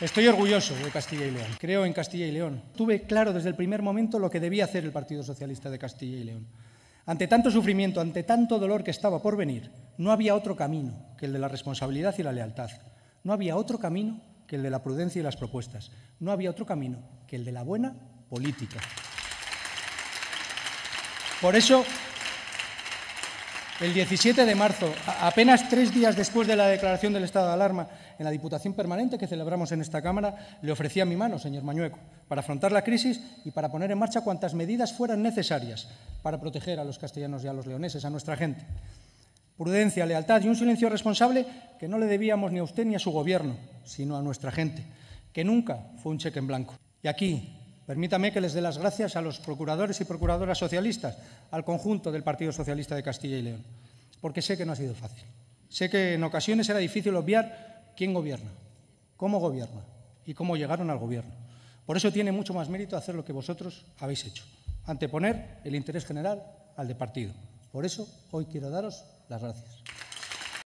Estoy orgulloso de Castilla y León. Creo en Castilla y León. Tuve claro desde el primer momento lo que debía hacer el Partido Socialista de Castilla y León. Ante tanto sufrimiento, ante tanto dolor que estaba por venir, no había otro camino que el de la responsabilidad y la lealtad. No había otro camino que el de la prudencia y las propuestas. No había otro camino que el de la buena política. Por eso el 17 de marzo, apenas tres días después de la declaración del estado de alarma en la Diputación Permanente que celebramos en esta Cámara, le ofrecí a mi mano, señor Mañueco, para afrontar la crisis y para poner en marcha cuantas medidas fueran necesarias para proteger a los castellanos y a los leoneses, a nuestra gente. Prudencia, lealtad y un silencio responsable que no le debíamos ni a usted ni a su gobierno, sino a nuestra gente, que nunca fue un cheque en blanco. Y aquí, Permítame que les dé las gracias a los procuradores y procuradoras socialistas, al conjunto del Partido Socialista de Castilla y León, porque sé que no ha sido fácil. Sé que en ocasiones era difícil obviar quién gobierna, cómo gobierna y cómo llegaron al gobierno. Por eso tiene mucho más mérito hacer lo que vosotros habéis hecho, anteponer el interés general al de partido. Por eso hoy quiero daros las gracias.